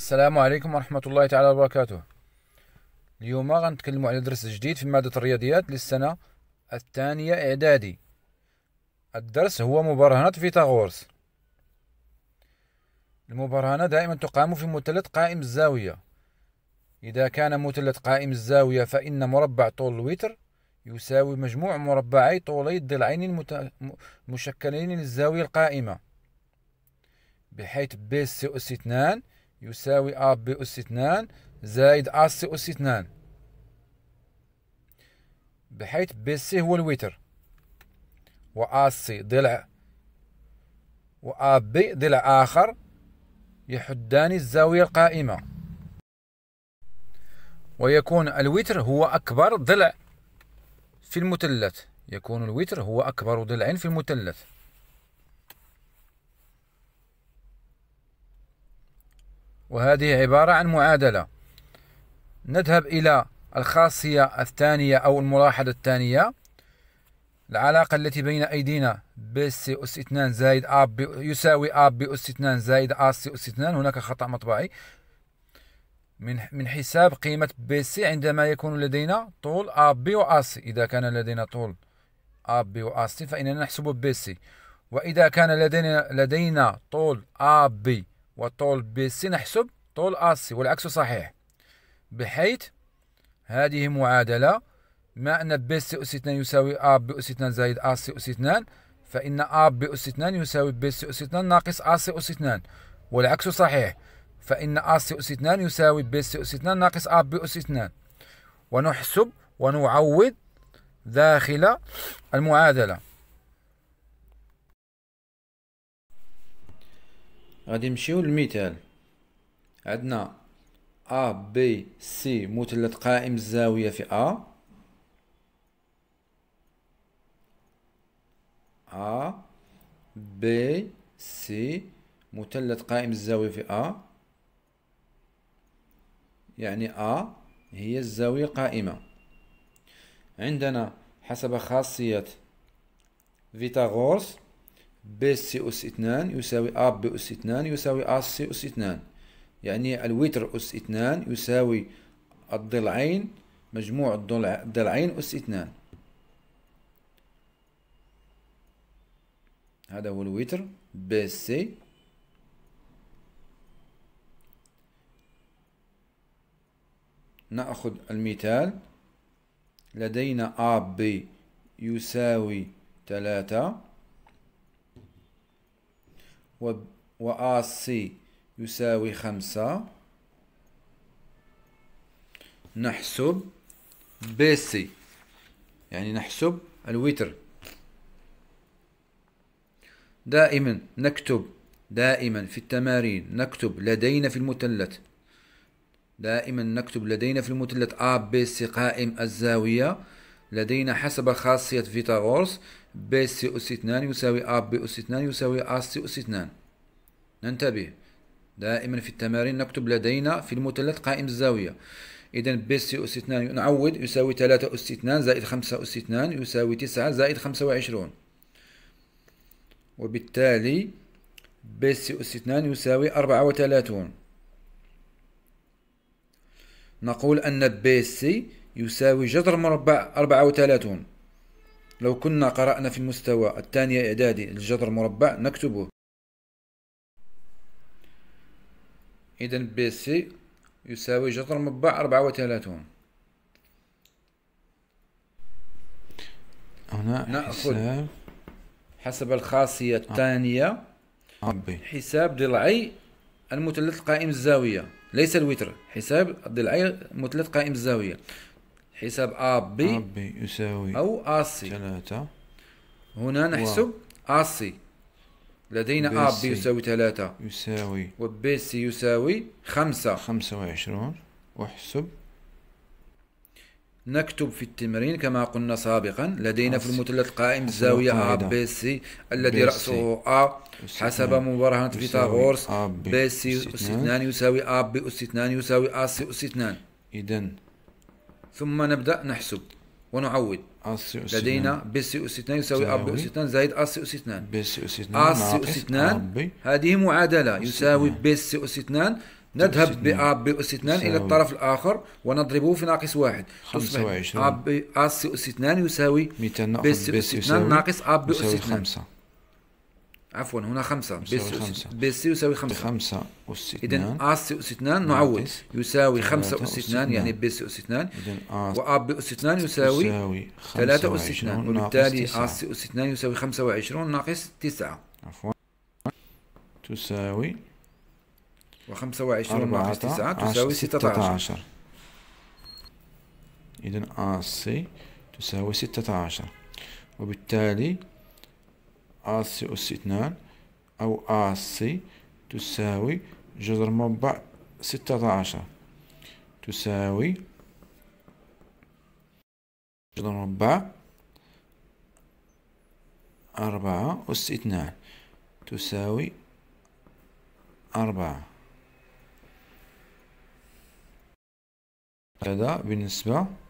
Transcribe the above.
السلام عليكم ورحمة الله تعالى وبركاته اليوم غنتكلموا على درس جديد في مادة الرياضيات للسنة الثانية إعدادي الدرس هو مبرهنة فيثاغورس المبرهنة دائما تقام في مثلث قائم الزاوية إذا كان مثلث قائم الزاوية فإن مربع طول الوتر يساوي مجموع مربعي طولي الضلعين المشكلين للزاوية القائمة بحيث بي سي اس 2 يساوي أ ب أس 2 زائد أ سي أس 2 بحيث بي سي هو الويتر و أ سي ضلع و أ بي ضلع آخر يحدان الزاوية القائمة ويكون الويتر هو أكبر ضلع في المثلث يكون الويتر هو أكبر ضلع في المثلث وهذه عبارة عن معادلة نذهب إلى الخاصية الثانية أو الملاحظة الثانية العلاقة التي بين أيدينا ب سي أس 2 زائد أ ب يساوي أ ب أس 2 زائد أ سي أس 2 هناك خطأ مطبعي من من حساب قيمة بي سي عندما يكون لدينا طول أ بي و أ سي إذا كان لدينا طول أ بي و أ سي فإننا نحسب بي سي وإذا كان لدينا لدينا طول أ بي وطول بي سي نحسب طول ا سي والعكس صحيح بحيث هذه معادلة ما أن بي سي أس 2 يساوي ا بي أس 2 زائد ا سي أس 2 فإن ا بي أس 2 يساوي بي سي أس 2 ناقص ا سي أس 2 والعكس صحيح فإن ا سي أس 2 يساوي بي سي أس 2 ناقص ا بي أس 2 ونحسب ونعوض داخل المعادلة غادي نمشيو للمثال عندنا ا بي سي مثلث قائم الزاويه في ا ا بي سي مثلث قائم الزاويه في ا يعني ا هي الزاويه قائمه عندنا حسب خاصيه فيتاغورس ب سي أس اثنان يساوي أ ب أس اثنان يساوي أ سي أس اثنان يعني الوتر أس اثنان يساوي الضلعين مجموع الضلعين أس اثنان هذا هو الوتر بي سي نأخذ المثال لدينا أ AB يساوي ثلاثة و وآسي يساوي خمسة نحسب بي سي يعني نحسب الوتر دائما نكتب دائما في التمارين نكتب لدينا في المثلث دائما نكتب لدينا في المثلث ا B C قائم الزاوية لدينا حسب خاصية فيتاغورس ب سي أس 2 يساوي أ ب أس 2 يساوي أ سي أس 2 ننتبه دائما في التمارين نكتب لدينا في المثلث قائم الزاوية إذا ب سي أس 2 نعوض يساوي 3 أس 2 زائد 5 أس 2 يساوي 9 زائد 25 وبالتالي ب سي أس 2 يساوي 34 نقول أن ب سي يساوي جذر مربع 34 لو كنا قرأنا في المستوى الثاني إعدادي الجذر مربع نكتبه إذا بي سي يساوي جذر مربع أربعة وثلاثون هنا نأخذ حساب حسب الخاصية آه. الثانية آه، حساب ضلعي المثلث قائم الزاوية ليس الوتر حساب ضلعي مثلث قائم الزاوية حساب أ بي يساوي أو أ سي ثلاثة هنا نحسب أ سي لدينا أ بي يساوي ثلاثة يساوي وبي سي يساوي خمسة خمسة وعشرون وأحسب نكتب في التمرين كما قلنا سابقا لدينا في المثلث القائم الزاوية أ بي سي الذي رأسه أ حسب مبرهنة فيثاغورس بي سي أس 2 يساوي أ بي أس 2 يساوي أ سي أس 2 إذا ثم نبدأ نحسب ونعوض لدينا بي سي أس 2 يساوي ار بي أس 2 زائد ار سي أس 2 بي سي أس 2 هذه معادلة يساوي بي سي أس 2 نذهب ب ار بي أس 2 إلى الطرف الآخر ونضربه في ناقص واحد تصبح ار بي سي أس 2 يساوي بي سي أس 2 ناقص أ بي أس 2 عفوا هنا خمسة بي سي يساوي خمسة خمسة يعني أس اثنان إذا أس أس اثنان نعود يساوي خمسة أس اثنان يعني بي سي أس اثنان وأ أس اثنان يساوي ثلاثة أس اثنان وبالتالي أس أس اثنان يساوي خمسة وعشرون ناقص تسعة عفوا تساوي وخمسة وعشرون ناقص تسعة تساوي ستة عشر إذا أس تساوي ستة عشر وبالتالي اس أس اثنان أو اس تساوي جذر مربع ستة عشر تساوي جذر مربع أربعة أس اثنان تساوي أربعة هذا بالنسبة